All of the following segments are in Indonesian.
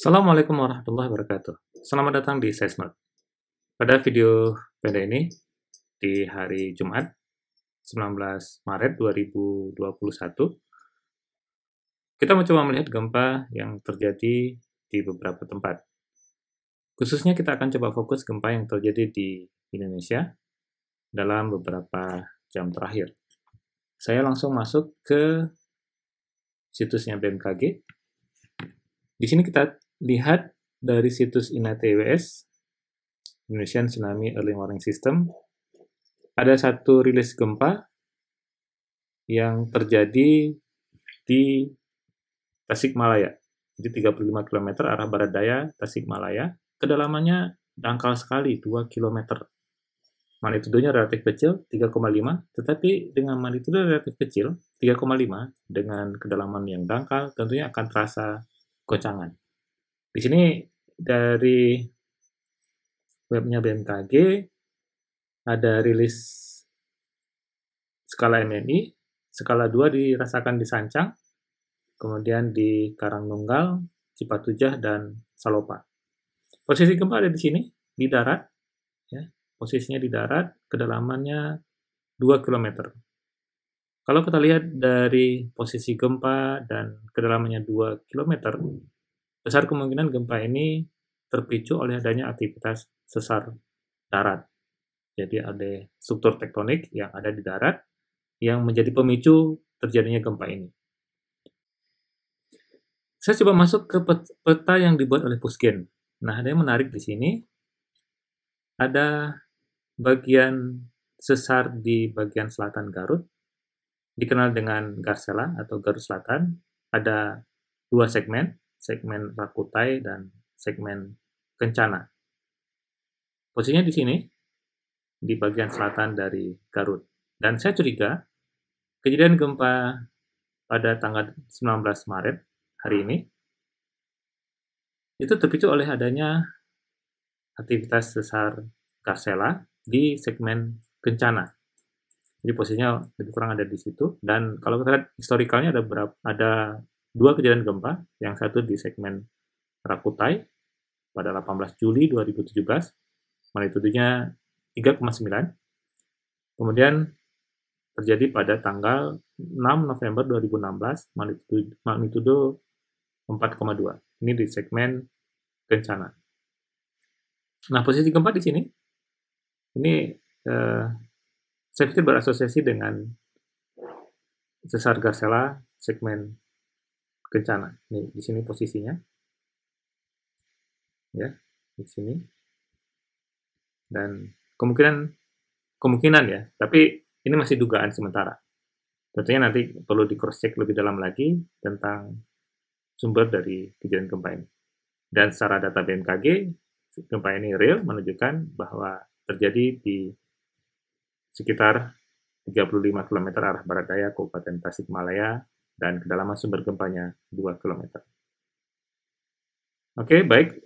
Assalamualaikum warahmatullahi wabarakatuh. Selamat datang di Seismark. Pada video pendek ini, di hari Jumat, 19 Maret 2021, kita mencoba melihat gempa yang terjadi di beberapa tempat. Khususnya kita akan coba fokus gempa yang terjadi di Indonesia dalam beberapa jam terakhir. Saya langsung masuk ke situsnya BMKG. Di sini kita lihat dari situs INATWS, Indonesian Tsunami Early Warning System, ada satu rilis gempa yang terjadi di Tasikmalaya. Jadi 35 km arah barat daya Tasikmalaya, kedalamannya dangkal sekali, 2 km. Magnitudonya relatif kecil, 3,5, tetapi dengan magnitudo relatif kecil, 3,5, dengan kedalaman yang dangkal, tentunya akan terasa goncangan. Di sini dari webnya BMKG ada rilis skala MMI, skala 2 dirasakan di Sancang, kemudian di Karangnunggal, Cipatujah, dan Salopa. Posisi gempa ada di sini, di darat. Ya, posisinya di darat, kedalamannya 2 km. Kalau kita lihat dari posisi gempa dan kedalamannya 2 km, Besar kemungkinan gempa ini terpicu oleh adanya aktivitas sesar darat. Jadi ada struktur tektonik yang ada di darat yang menjadi pemicu terjadinya gempa ini. Saya coba masuk ke peta yang dibuat oleh Puskin. Nah, ada yang menarik di sini. Ada bagian sesar di bagian selatan Garut, dikenal dengan Garsela atau Garut Selatan. Ada dua segmen, segmen Rakutai, dan segmen Kencana. Posisinya di sini, di bagian selatan dari Garut. Dan saya curiga, kejadian gempa pada tanggal 19 Maret hari ini, itu terpicu oleh adanya aktivitas sesar Karsela di segmen Kencana. Jadi posisinya lebih kurang ada di situ. Dan kalau kita lihat historikalnya ada berapa, ada dua kejadian gempa, yang satu di segmen Rakutai pada 18 Juli 2017, magnitudenya 3,9. Kemudian terjadi pada tanggal 6 November 2016, magnitudo, magnitudo 4,2. Ini di segmen Kencana. Nah, posisi gempa di sini, ini eh, saya pikir berasosiasi dengan sesar Garcela segmen kencana. Nih, di sini posisinya. Ya, di sini. Dan kemungkinan kemungkinan ya, tapi ini masih dugaan sementara. Tentunya nanti perlu di cross check lebih dalam lagi tentang sumber dari kejadian gempa ini. Dan secara data BMKG, gempa ini real menunjukkan bahwa terjadi di sekitar 35 km arah barat daya Kabupaten Tasikmalaya, dan kedalaman sumber gempanya 2 km. Oke, baik.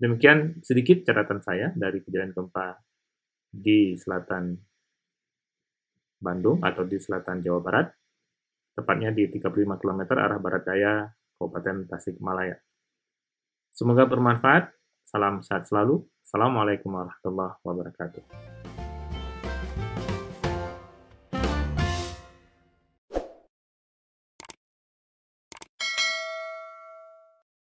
Demikian sedikit catatan saya dari kejadian gempa di selatan Bandung atau di selatan Jawa Barat, tepatnya di 35 km arah barat daya Kabupaten Tasikmalaya. Semoga bermanfaat. Salam sehat selalu. Assalamualaikum warahmatullahi wabarakatuh.